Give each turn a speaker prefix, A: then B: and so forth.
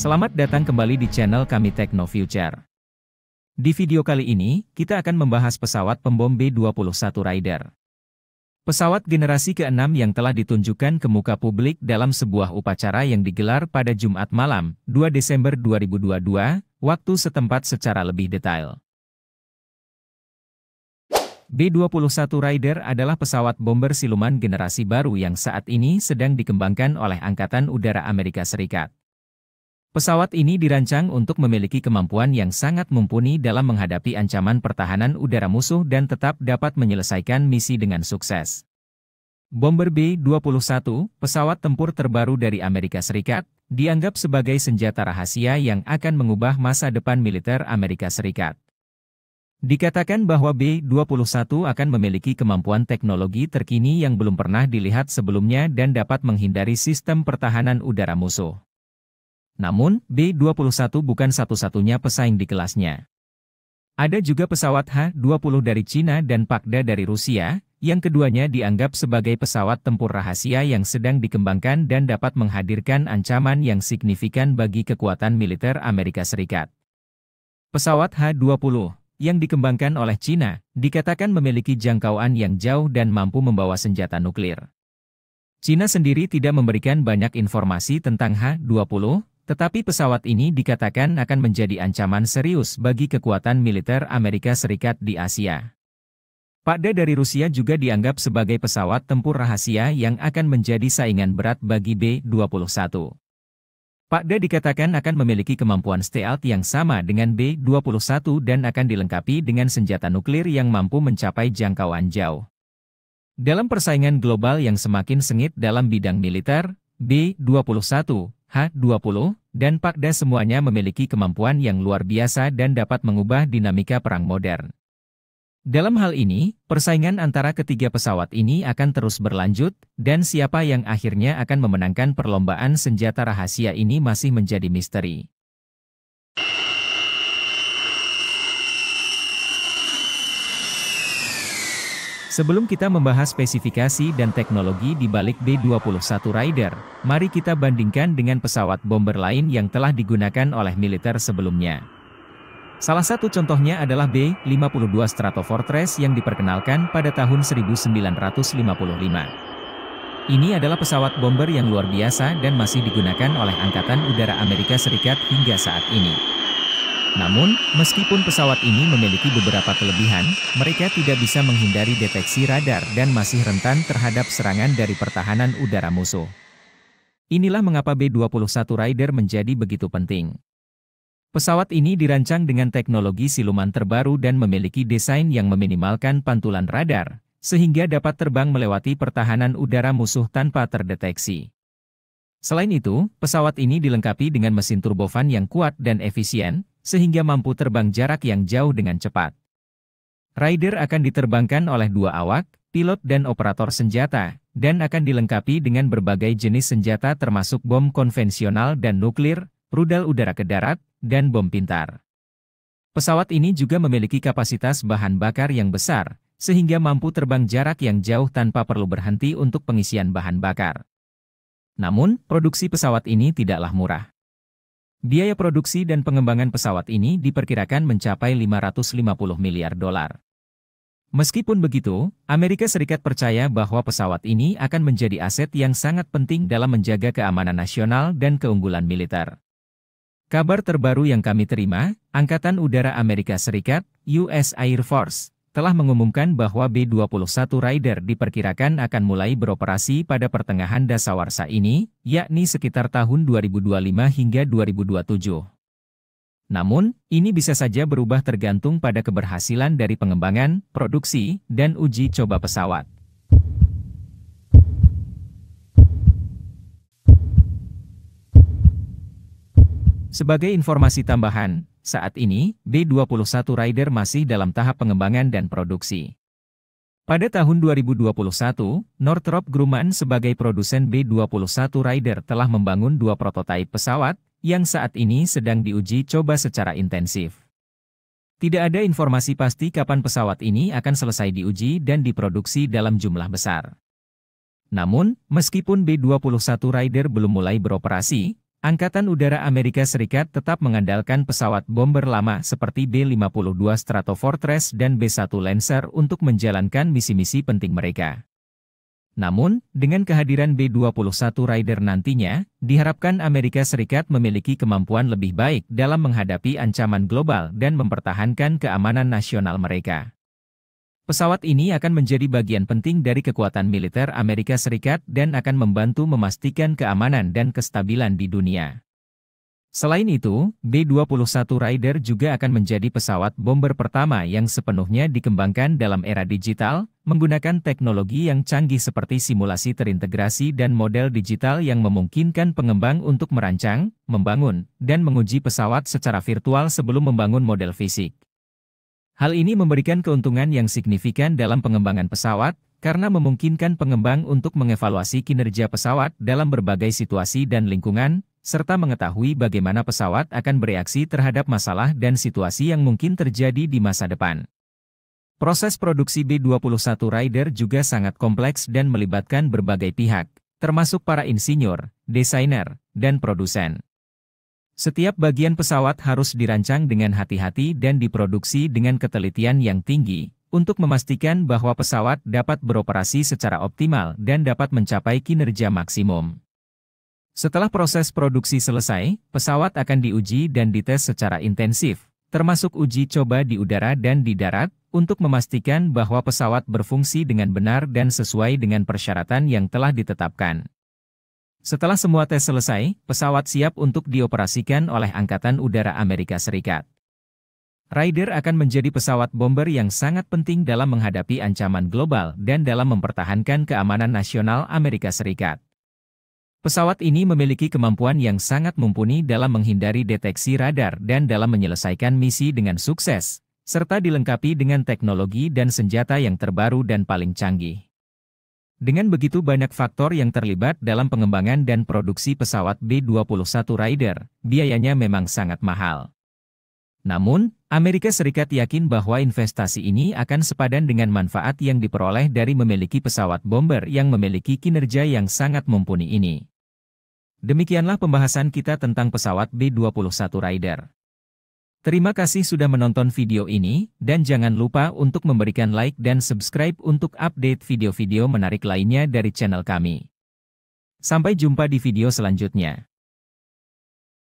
A: Selamat datang kembali di channel kami Techno Future. Di video kali ini, kita akan membahas pesawat pembom B-21 Raider. Pesawat generasi ke-6 yang telah ditunjukkan ke muka publik dalam sebuah upacara yang digelar pada Jumat malam, 2 Desember 2022, waktu setempat secara lebih detail. B-21 Raider adalah pesawat bomber siluman generasi baru yang saat ini sedang dikembangkan oleh Angkatan Udara Amerika Serikat. Pesawat ini dirancang untuk memiliki kemampuan yang sangat mumpuni dalam menghadapi ancaman pertahanan udara musuh dan tetap dapat menyelesaikan misi dengan sukses. Bomber B-21, pesawat tempur terbaru dari Amerika Serikat, dianggap sebagai senjata rahasia yang akan mengubah masa depan militer Amerika Serikat. Dikatakan bahwa B-21 akan memiliki kemampuan teknologi terkini yang belum pernah dilihat sebelumnya dan dapat menghindari sistem pertahanan udara musuh. Namun, B-21 bukan satu-satunya pesaing di kelasnya. Ada juga pesawat H-20 dari Cina dan Pakda dari Rusia, yang keduanya dianggap sebagai pesawat tempur rahasia yang sedang dikembangkan dan dapat menghadirkan ancaman yang signifikan bagi kekuatan militer Amerika Serikat. Pesawat H-20 yang dikembangkan oleh Cina dikatakan memiliki jangkauan yang jauh dan mampu membawa senjata nuklir. Cina sendiri tidak memberikan banyak informasi tentang H-20, tetapi pesawat ini dikatakan akan menjadi ancaman serius bagi kekuatan militer Amerika Serikat di Asia. Pada dari Rusia juga dianggap sebagai pesawat tempur rahasia yang akan menjadi saingan berat bagi B-21. Pakde dikatakan akan memiliki kemampuan stealth yang sama dengan B-21 dan akan dilengkapi dengan senjata nuklir yang mampu mencapai jangkauan jauh. Dalam persaingan global yang semakin sengit dalam bidang militer, B-21, H-20, dan Pakda semuanya memiliki kemampuan yang luar biasa dan dapat mengubah dinamika perang modern. Dalam hal ini, persaingan antara ketiga pesawat ini akan terus berlanjut, dan siapa yang akhirnya akan memenangkan perlombaan senjata rahasia ini masih menjadi misteri. Sebelum kita membahas spesifikasi dan teknologi di balik B-21 Raider, mari kita bandingkan dengan pesawat bomber lain yang telah digunakan oleh militer sebelumnya. Salah satu contohnya adalah B-52 Stratofortress yang diperkenalkan pada tahun 1955. Ini adalah pesawat bomber yang luar biasa dan masih digunakan oleh Angkatan Udara Amerika Serikat hingga saat ini. Namun, meskipun pesawat ini memiliki beberapa kelebihan, mereka tidak bisa menghindari deteksi radar dan masih rentan terhadap serangan dari pertahanan udara musuh. Inilah mengapa B-21 Raider menjadi begitu penting. Pesawat ini dirancang dengan teknologi siluman terbaru dan memiliki desain yang meminimalkan pantulan radar, sehingga dapat terbang melewati pertahanan udara musuh tanpa terdeteksi. Selain itu, pesawat ini dilengkapi dengan mesin turbofan yang kuat dan efisien, sehingga mampu terbang jarak yang jauh dengan cepat. Rider akan diterbangkan oleh dua awak, pilot dan operator senjata, dan akan dilengkapi dengan berbagai jenis senjata termasuk bom konvensional dan nuklir, rudal udara ke darat, dan bom pintar. Pesawat ini juga memiliki kapasitas bahan bakar yang besar, sehingga mampu terbang jarak yang jauh tanpa perlu berhenti untuk pengisian bahan bakar. Namun, produksi pesawat ini tidaklah murah. Biaya produksi dan pengembangan pesawat ini diperkirakan mencapai 550 miliar dolar. Meskipun begitu, Amerika Serikat percaya bahwa pesawat ini akan menjadi aset yang sangat penting dalam menjaga keamanan nasional dan keunggulan militer. Kabar terbaru yang kami terima, Angkatan Udara Amerika Serikat, US Air Force, telah mengumumkan bahwa B-21 Raider diperkirakan akan mulai beroperasi pada pertengahan dasawarsa ini, yakni sekitar tahun 2025 hingga 2027. Namun, ini bisa saja berubah tergantung pada keberhasilan dari pengembangan, produksi, dan uji coba pesawat. Sebagai informasi tambahan, saat ini, B21 Rider masih dalam tahap pengembangan dan produksi. Pada tahun 2021, Northrop Grumman sebagai produsen B21 Rider telah membangun dua prototipe pesawat, yang saat ini sedang diuji coba secara intensif. Tidak ada informasi pasti kapan pesawat ini akan selesai diuji dan diproduksi dalam jumlah besar. Namun, meskipun B-21 Rider belum mulai beroperasi, Angkatan Udara Amerika Serikat tetap mengandalkan pesawat bomber lama seperti B-52 Stratofortress dan B-1 Lancer untuk menjalankan misi-misi penting mereka. Namun, dengan kehadiran B-21 Raider nantinya, diharapkan Amerika Serikat memiliki kemampuan lebih baik dalam menghadapi ancaman global dan mempertahankan keamanan nasional mereka. Pesawat ini akan menjadi bagian penting dari kekuatan militer Amerika Serikat dan akan membantu memastikan keamanan dan kestabilan di dunia. Selain itu, B-21 Raider juga akan menjadi pesawat bomber pertama yang sepenuhnya dikembangkan dalam era digital, menggunakan teknologi yang canggih seperti simulasi terintegrasi dan model digital yang memungkinkan pengembang untuk merancang, membangun, dan menguji pesawat secara virtual sebelum membangun model fisik. Hal ini memberikan keuntungan yang signifikan dalam pengembangan pesawat, karena memungkinkan pengembang untuk mengevaluasi kinerja pesawat dalam berbagai situasi dan lingkungan, serta mengetahui bagaimana pesawat akan bereaksi terhadap masalah dan situasi yang mungkin terjadi di masa depan. Proses produksi B-21 Rider juga sangat kompleks dan melibatkan berbagai pihak, termasuk para insinyur, desainer, dan produsen. Setiap bagian pesawat harus dirancang dengan hati-hati dan diproduksi dengan ketelitian yang tinggi, untuk memastikan bahwa pesawat dapat beroperasi secara optimal dan dapat mencapai kinerja maksimum. Setelah proses produksi selesai, pesawat akan diuji dan dites secara intensif, termasuk uji coba di udara dan di darat, untuk memastikan bahwa pesawat berfungsi dengan benar dan sesuai dengan persyaratan yang telah ditetapkan. Setelah semua tes selesai, pesawat siap untuk dioperasikan oleh Angkatan Udara Amerika Serikat. Rider akan menjadi pesawat bomber yang sangat penting dalam menghadapi ancaman global dan dalam mempertahankan keamanan nasional Amerika Serikat. Pesawat ini memiliki kemampuan yang sangat mumpuni dalam menghindari deteksi radar dan dalam menyelesaikan misi dengan sukses, serta dilengkapi dengan teknologi dan senjata yang terbaru dan paling canggih. Dengan begitu banyak faktor yang terlibat dalam pengembangan dan produksi pesawat B-21 Raider, biayanya memang sangat mahal. Namun, Amerika Serikat yakin bahwa investasi ini akan sepadan dengan manfaat yang diperoleh dari memiliki pesawat bomber yang memiliki kinerja yang sangat mumpuni ini. Demikianlah pembahasan kita tentang pesawat B-21 Raider. Terima kasih sudah menonton video ini, dan jangan lupa untuk memberikan like dan subscribe untuk update video-video menarik lainnya dari channel kami. Sampai jumpa di video selanjutnya.